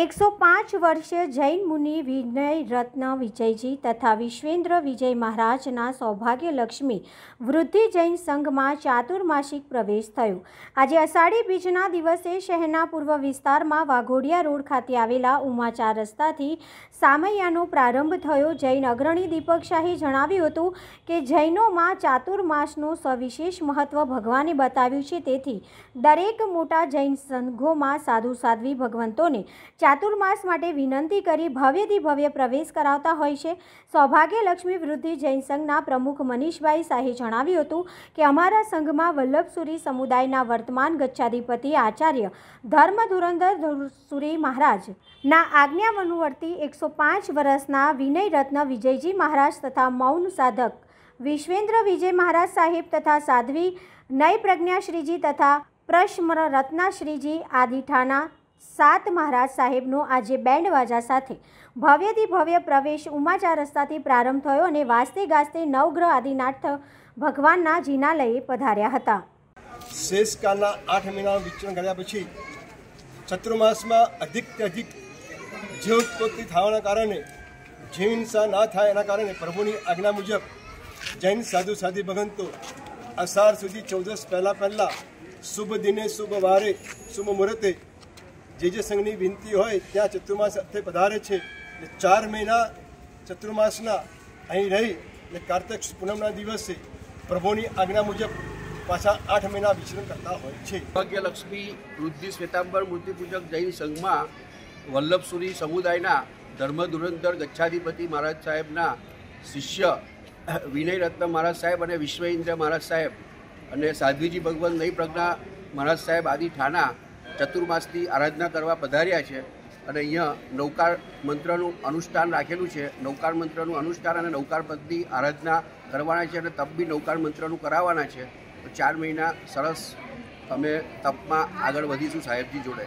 એકસો પાંચ વર્ષીય જૈન મુનિ વિનય રત્ન વિજયજી તથા વિશ્વેન્દ્ર વિજય મહારાજના સૌભાગ્યલક્ષ્મી વૃદ્ધિ જૈન સંઘમાં ચાતુર્માસિક પ્રવેશ થયો આજે અષાઢી બીજના દિવસે શહેરના પૂર્વ વિસ્તારમાં વાઘોડિયા રોડ ખાતે આવેલા ઉમાચાર રસ્તાથી સામૈયાનો પ્રારંભ થયો જૈન અગ્રણી દીપક શાહી જણાવ્યું હતું કે જૈનોમાં ચાતુર્માસનું સવિશેષ મહત્વ ભગવાને બતાવ્યું છે તેથી દરેક મોટા જૈન સંઘોમાં સાધુ સાધ્વી ભગવંતોને ચા ચાતુર્માસ માટે વિનંતી કરી ભવ્યથી ભવ્ય પ્રવેશ કરાવતા હોય છે સૌભાગ્ય લક્ષ્મી વૃદ્ધિ જૈન સંઘના પ્રમુખ મનીષભાઈ શાહે જણાવ્યું હતું કે અમારા સંઘમાં વલ્લભસુરી સમુદાયના વર્તમાન ગચ્છાધિપતિ આચાર્ય ધર્મ ધુરંધર સુરી મહારાજ ના આજ્ઞાવનુવર્તી એકસો પાંચ વર્ષના વિનય રત્ન વિજયજી મહારાજ તથા મૌન સાધક વિશ્વેન્દ્ર વિજય મહારાજ સાહેબ તથા સાધ્વી નય પ્રજ્ઞાશ્રીજી તથા પ્રશ્મ રત્નાશ્રીજી આદિઠાના સાત મહારાજ સાહેબનો આજે બેન્ડ વાજા સાથે ભવ્યથી ભવ્ય પ્રવેશ ઉમાચા રસ્તાથી પ્રારંભ થયો અને વાસ્તે ગાસ્તે નવગ્રહ આદિનાથ ભગવાનના જીનાલયે પધાર્યા હતા શેષકાળના આઠ મહિનાનું વિચરણ કર્યા પછી ચતુર્માસમાં અધિકથી અધિક જીવોત્પત્તિ થવાના કારણે જીવહિંસા ના થાય એના કારણે પ્રભુની આજ્ઞા મુજબ જૈન સાધુ સાધુ ભગંતો અસાર સુધી ચૌદસ પહેલાં પહેલાં શુભ દિને શુભ વારે શુભ મુહૂર્તે જે જે સંઘની વિનંતી હોય ત્યાં ચતુર્માસ અર્થે પધારે છે એટલે ચાર મહિના ચતુર્માસના અહીં રહી એટલે કાર્તક પૂનમના દિવસે પ્રભુની આજ્ઞા મુજબ પાછા આઠ મહિના વિચરણ કરતા હોય છે ભાગ્યલક્ષ્મી વૃદ્ધિ શ્વેતાંબર મૂર્તિપૂજક જૈન સંઘમાં વલ્લભસુરી સમુદાયના ધર્મ ધુરંધર ગચ્છાધિપતિ મહારાજ સાહેબના શિષ્ય વિનય રત્ન મહારાજ સાહેબ અને વિશ્વ ઇન્દ્ર મહારાજ સાહેબ અને સાધ્વીજી ભગવાન નહીં પ્રજ્ઞા મહારાજ સાહેબ આદિ ઠાના ચતુર્માસથી આરાધના કરવા પધાર્યા છે અને અહીંયા નૌકાર મંત્રનું અનુષ્ઠાન રાખેલું છે નૌકાર મંત્રનું અનુષ્ઠાન અને નૌકાર પદની આરાધના કરવાના છે અને તપ બી નૌકાર મંત્રનું કરાવવાના છે તો ચાર મહિના સરસ અમે તપમાં આગળ વધીશું સાહેબજી જોડે